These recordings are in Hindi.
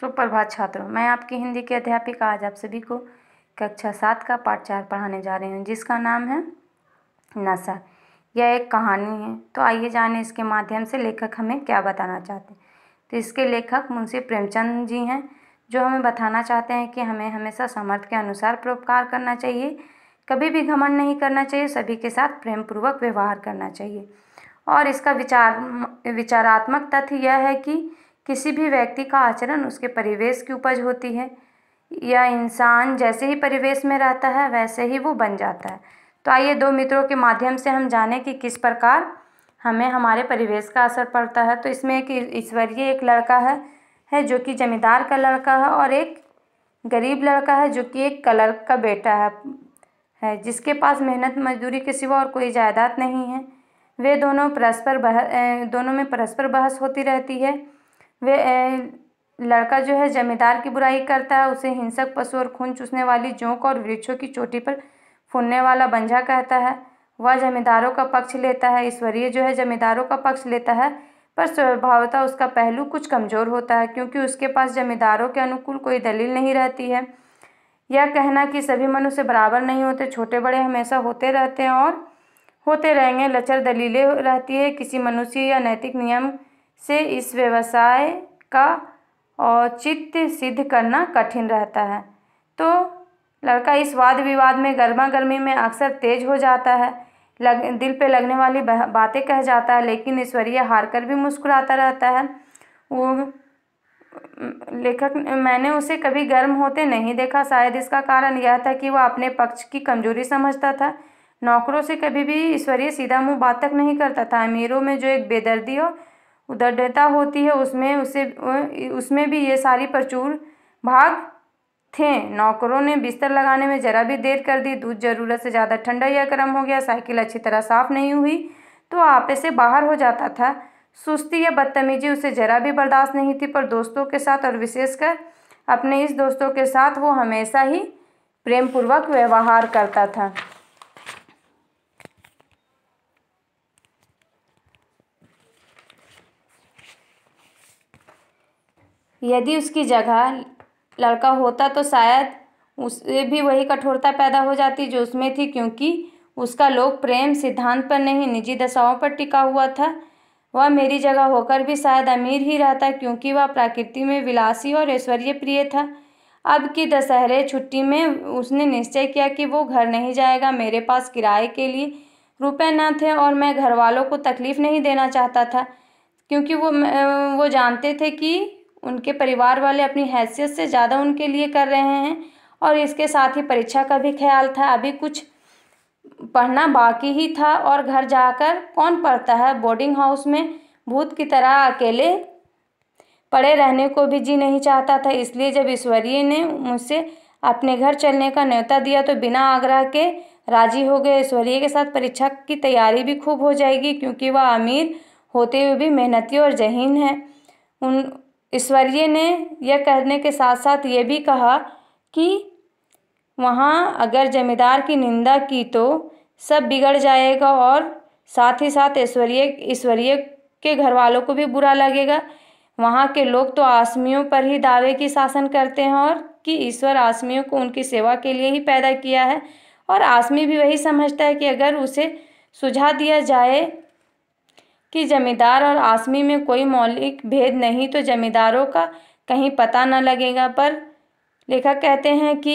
सुप्रभात छात्रों मैं आपकी हिंदी के अध्यापिका आज आप सभी को कक्षा सात का पाठ चार पढ़ाने जा रही हूँ जिसका नाम है नशा यह एक कहानी है तो आइए जाने इसके माध्यम से लेखक हमें क्या बताना चाहते हैं तो इसके लेखक मुंशी प्रेमचंद जी हैं जो हमें बताना चाहते हैं कि हमें हमेशा समर्थ के अनुसार परोपकार करना चाहिए कभी भी घमंड नहीं करना चाहिए सभी के साथ प्रेम पूर्वक व्यवहार करना चाहिए और इसका विचार विचारात्मक तथ्य यह है कि किसी भी व्यक्ति का आचरण उसके परिवेश की उपज होती है या इंसान जैसे ही परिवेश में रहता है वैसे ही वो बन जाता है तो आइए दो मित्रों के माध्यम से हम जाने कि किस प्रकार हमें हमारे परिवेश का असर पड़ता है तो इसमें एक ईश्वरीय एक लड़का है है जो कि जमींदार का लड़का है और एक गरीब लड़का है जो कि एक क्लर्क का बेटा है है जिसके पास मेहनत मजदूरी के सिवा और कोई जायदाद नहीं है वे दोनों परस्पर बह दोनों में परस्पर बहस होती रहती है वे लड़का जो है जमींदार की बुराई करता है उसे हिंसक पशु और खून चूसने वाली जोंक और वृक्षों की चोटी पर फूनने वाला बंझा कहता है वह जमींदारों का पक्ष लेता है ईश्वरीय जो है जमींदारों का पक्ष लेता है पर स्वभावता उसका पहलू कुछ कमज़ोर होता है क्योंकि उसके पास जमींदारों के अनुकूल कोई दलील नहीं रहती है यह कहना कि सभी मनुष्य बराबर नहीं होते छोटे बड़े हमेशा होते रहते हैं और होते रहेंगे लचर दलीलें रहती है किसी मनुष्य या नैतिक नियम से इस व्यवसाय का औचित्य सिद्ध करना कठिन रहता है तो लड़का इस वाद विवाद में गर्मा गर्मी में अक्सर तेज हो जाता है लग दिल पे लगने वाली बातें कह जाता है लेकिन ईश्वरीय हार कर भी मुस्कुराता रहता है वो लेखक मैंने उसे कभी गर्म होते नहीं देखा शायद इसका कारण यह था कि वह अपने पक्ष की कमजोरी समझता था नौकरों से कभी भी ईश्वरीय सीधा मुंह बात तक नहीं करता था अमीरों में जो एक बेदर्दी और उदृढ़ता होती है उसमें उसे उसमें भी ये सारी प्रचुर भाग थे नौकरों ने बिस्तर लगाने में ज़रा भी देर कर दी दूध ज़रूरत से ज़्यादा ठंडा या गर्म हो गया साइकिल अच्छी तरह साफ़ नहीं हुई तो आपे से बाहर हो जाता था सुस्ती या बदतमीजी उसे ज़रा भी बर्दाश्त नहीं थी पर दोस्तों के साथ और विशेषकर अपने इस दोस्तों के साथ वो हमेशा ही प्रेमपूर्वक व्यवहार करता था यदि उसकी जगह लड़का होता तो शायद उससे भी वही कठोरता पैदा हो जाती जो उसमें थी क्योंकि उसका लोक प्रेम सिद्धांत पर नहीं निजी दशाओं पर टिका हुआ था वह मेरी जगह होकर भी शायद अमीर ही रहता क्योंकि वह प्रकृति में विलासी और ऐश्वर्य प्रिय था अब की दशहरे छुट्टी में उसने निश्चय किया कि वो घर नहीं जाएगा मेरे पास किराए के लिए रुपए न थे और मैं घर वालों को तकलीफ़ नहीं देना चाहता था क्योंकि वो वो जानते थे कि उनके परिवार वाले अपनी हैसियत से ज़्यादा उनके लिए कर रहे हैं और इसके साथ ही परीक्षा का भी ख्याल था अभी कुछ पढ़ना बाकी ही था और घर जाकर कौन पढ़ता है बोर्डिंग हाउस में भूत की तरह अकेले पड़े रहने को भी जी नहीं चाहता था इसलिए जब ईश्वरीय ने मुझसे अपने घर चलने का न्योता दिया तो बिना आग्रह के राजी हो गए ईश्वरीय के साथ परीक्षा की तैयारी भी खूब हो जाएगी क्योंकि वह अमीर होते हुए भी मेहनती और जहीन है उन ईश्वरीय ने यह कहने के साथ साथ ये भी कहा कि वहाँ अगर जमींदार की निंदा की तो सब बिगड़ जाएगा और साथ ही साथ ऐश्वर्य ईश्वरीय के घर वालों को भी बुरा लगेगा वहाँ के लोग तो आसमियों पर ही दावे की शासन करते हैं और कि ईश्वर आसमियों को उनकी सेवा के लिए ही पैदा किया है और आसमी भी वही समझता है कि अगर उसे सुझा दिया जाए कि जमींदार और आसमी में कोई मौलिक भेद नहीं तो जमींदारों का कहीं पता न लगेगा पर लेखक कहते हैं कि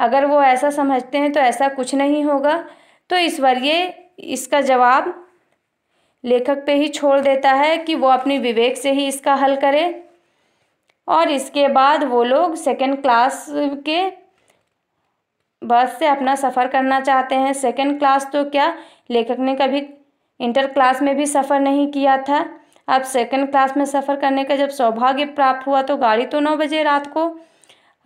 अगर वो ऐसा समझते हैं तो ऐसा कुछ नहीं होगा तो इस ये इसका जवाब लेखक पे ही छोड़ देता है कि वो अपनी विवेक से ही इसका हल करे और इसके बाद वो लोग सेकेंड क्लास के बस से अपना सफ़र करना चाहते हैं सेकेंड क्लास तो क्या लेखक ने कभी इंटर क्लास में भी सफ़र नहीं किया था अब सेकंड क्लास में सफ़र करने का जब सौभाग्य प्राप्त हुआ तो गाड़ी तो नौ बजे रात को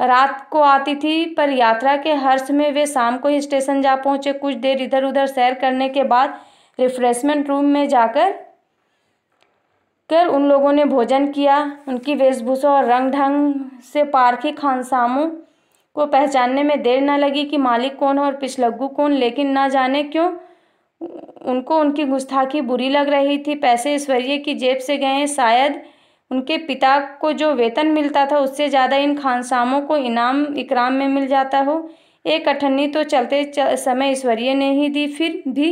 रात को आती थी पर यात्रा के हर्ष में वे शाम को ही स्टेशन जा पहुँचे कुछ देर इधर उधर सैर करने के बाद रिफ्रेशमेंट रूम में जाकर कर उन लोगों ने भोजन किया उनकी वेशभूषा और रंग ढंग से पारखी खानसामों को पहचानने में देर न लगी कि मालिक कौन है और पिछलग्गू कौन लेकिन ना जाने क्यों उनको उनकी गुस्ताखी बुरी लग रही थी पैसे ऐश्वर्य की जेब से गए शायद उनके पिता को जो वेतन मिलता था उससे ज़्यादा इन खानसामों को इनाम इकराम में मिल जाता हो एक अठन्नी तो चलते समय ऐश्वर्य ने ही दी फिर भी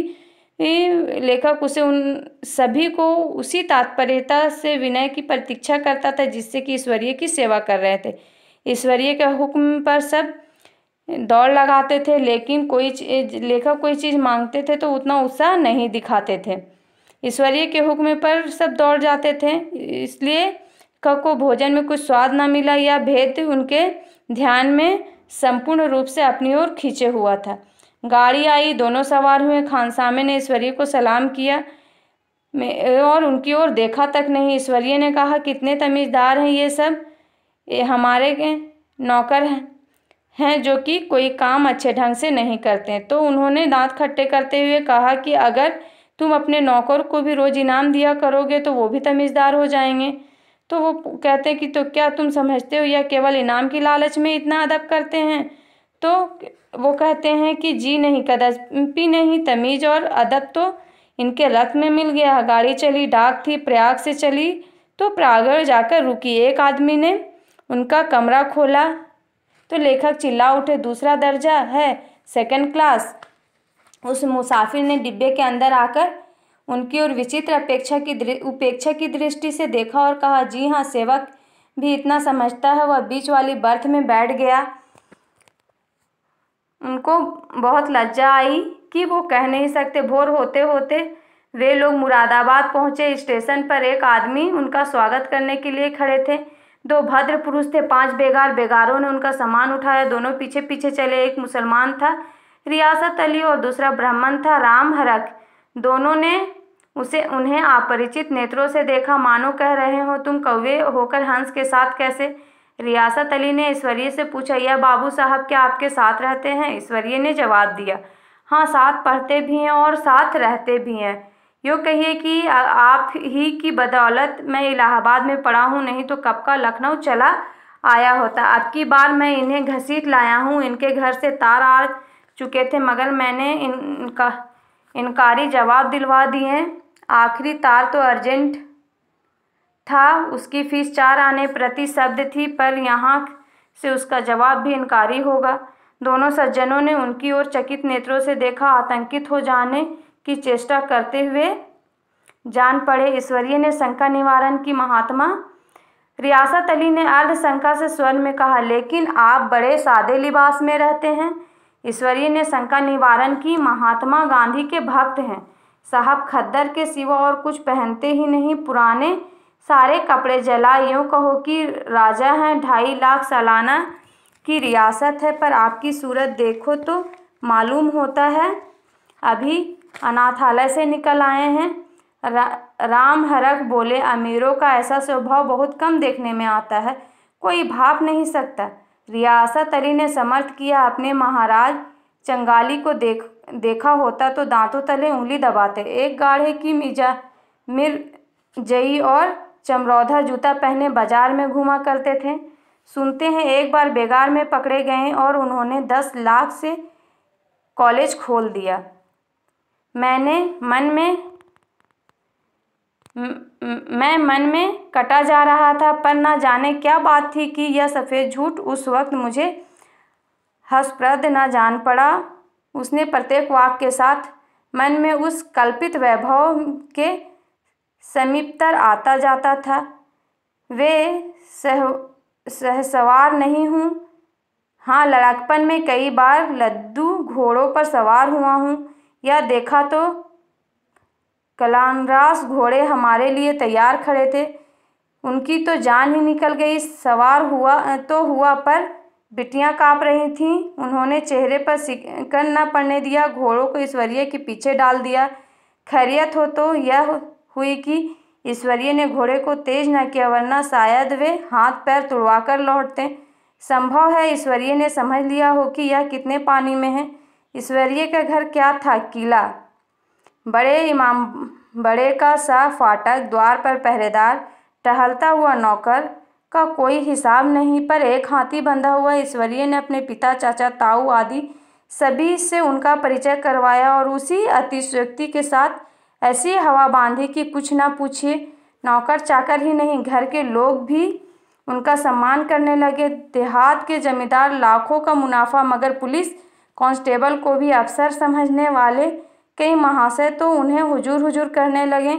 लेखक उसे उन सभी को उसी तात्पर्यता से विनय की प्रतीक्षा करता था जिससे कि ईश्वरीय की सेवा कर रहे थे ईश्वरीय के हुक्म पर सब दौड़ लगाते थे लेकिन कोई लेखक कोई चीज़ मांगते थे तो उतना उत्साह नहीं दिखाते थे ईश्वरीय के हुक्म पर सब दौड़ जाते थे इसलिए क को भोजन में कुछ स्वाद ना मिला या भेद उनके ध्यान में संपूर्ण रूप से अपनी ओर खींचे हुआ था गाड़ी आई दोनों सवार हुए खानसामे ने ईश्वरीय को सलाम किया और उनकी ओर देखा तक नहीं ईश्वरीय ने कहा कितने तमीज़दार हैं ये सब ये हमारे नौकर हैं हैं जो कि कोई काम अच्छे ढंग से नहीं करते तो उन्होंने दांत खट्टे करते हुए कहा कि अगर तुम अपने नौकर को भी रोज़ इनाम दिया करोगे तो वो भी तमीज़दार हो जाएंगे तो वो कहते हैं कि तो क्या तुम समझते हो या केवल इनाम की लालच में इतना अदब करते हैं तो वो कहते हैं कि जी नहीं कदपि नहीं तमीज़ और अदब तो इनके रत में मिल गया गाड़ी चली डाक थी प्रयाग से चली तो प्रागर जाकर रुकी एक आदमी ने उनका कमरा खोला तो लेखक चिल्ला उठे दूसरा दर्जा है सेकंड क्लास उस मुसाफिर ने डिब्बे के अंदर आकर उनकी ओर विचित्र अपेक्षा की उपेक्षा की दृष्टि से देखा और कहा जी हाँ सेवक भी इतना समझता है वह बीच वाली बर्थ में बैठ गया उनको बहुत लज्जा आई कि वो कह नहीं सकते भोर होते होते वे लोग मुरादाबाद पहुंचे स्टेशन पर एक आदमी उनका स्वागत करने के लिए खड़े थे दो भद्र पुरुष थे पांच बेगार बेगारों ने उनका सामान उठाया दोनों पीछे पीछे चले एक मुसलमान था रियासत अली और दूसरा ब्राह्मण था राम हरक दोनों ने उसे उन्हें अपरिचित नेत्रों से देखा मानो कह रहे हो तुम कौवे होकर हंस के साथ कैसे रियासत अली ने ईश्वरीय से पूछा यह बाबू साहब क्या आपके साथ रहते हैं ईश्वरीय ने जवाब दिया हाँ साथ पढ़ते भी हैं और साथ रहते भी हैं यो कहिए कि आप ही की बदौलत मैं इलाहाबाद में पढ़ा हूँ नहीं तो कब का लखनऊ चला आया होता अब की बार मैं इन्हें घसीट लाया हूँ इनके घर से तार आ चुके थे मगर मैंने इनका इनकारी जवाब दिलवा दिए आखिरी तार तो अर्जेंट था उसकी फीस चार आने प्रति शब्द थी पर यहाँ से उसका जवाब भी इनकारी होगा दोनों सज्जनों ने उनकी ओर चकित नेत्रों से देखा आतंकित हो जाने की चेष्टा करते हुए जान पड़े ईश्वरीय ने शंका निवारण की महात्मा रियासत अली ने अर्ध शंका से स्वर में कहा लेकिन आप बड़े सादे लिबास में रहते हैं ईश्वरीय ने शंका निवारण की महात्मा गांधी के भक्त हैं साहब खद्दर के सिवा और कुछ पहनते ही नहीं पुराने सारे कपड़े जला यूँ कहो कि राजा हैं ढाई लाख सालाना की रियासत है पर आपकी सूरत देखो तो मालूम होता है अभी अनाथालय से निकल आए हैं रा, राम हरक बोले अमीरों का ऐसा स्वभाव बहुत कम देखने में आता है कोई भाप नहीं सकता रियासत अली ने समर्थ किया अपने महाराज चंगाली को देख देखा होता तो दांतों तले उंगली दबाते एक गाढ़े की मिजा मिर जई और चमरौधा जूता पहने बाजार में घूमा करते थे सुनते हैं एक बार बेगार में पकड़े गए और उन्होंने दस लाख से कॉलेज खोल दिया मैंने मन में मैं मन में कटा जा रहा था पर ना जाने क्या बात थी कि यह सफ़ेद झूठ उस वक्त मुझे हसप्रद ना जान पड़ा उसने प्रत्येक वाक के साथ मन में उस कल्पित वैभव के समीपतर आता जाता था वे सह सहसवार नहीं हूँ हाँ लड़कपन में कई बार लद्दू घोड़ों पर सवार हुआ हूँ या देखा तो कलानरास घोड़े हमारे लिए तैयार खड़े थे उनकी तो जान ही निकल गई सवार हुआ तो हुआ पर बिटियां काँप रही थीं उन्होंने चेहरे पर सिकन न पड़ने दिया घोड़ों को ईश्वरीय के पीछे डाल दिया खैरियत हो तो यह हुई कि ईश्वरीय ने घोड़े को तेज न किया वरना शायद वे हाथ पैर तुड़वा कर लौटते संभव है ईश्वरीय ने समझ लिया हो कि यह कितने पानी में है ईश्वरीय का घर क्या था किला बड़े इमाम बड़े का सा फाटक द्वार पर पहरेदार टहलता हुआ नौकर का कोई हिसाब नहीं पर एक हाथी बंधा हुआ ईश्वरीय ने अपने पिता चाचा ताऊ आदि सभी से उनका परिचय करवाया और उसी अतिशयोक्ति के साथ ऐसी हवा बांधी कि कुछ ना पूछिए नौकर चाकर ही नहीं घर के लोग भी उनका सम्मान करने लगे देहात के जमींदार लाखों का मुनाफा मगर पुलिस कांस्टेबल को भी अफसर समझने वाले कई महाशय तो उन्हें हुजूर हुजूर करने लगे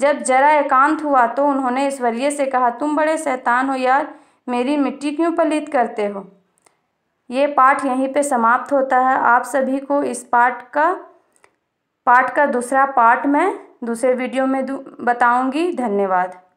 जब जरा एकांत हुआ तो उन्होंने ईश्वरीय से कहा तुम बड़े शैतान हो यार मेरी मिट्टी क्यों पलित करते हो ये पाठ यहीं पे समाप्त होता है आप सभी को इस पाठ का पाठ का दूसरा पाठ मैं दूसरे वीडियो में बताऊंगी धन्यवाद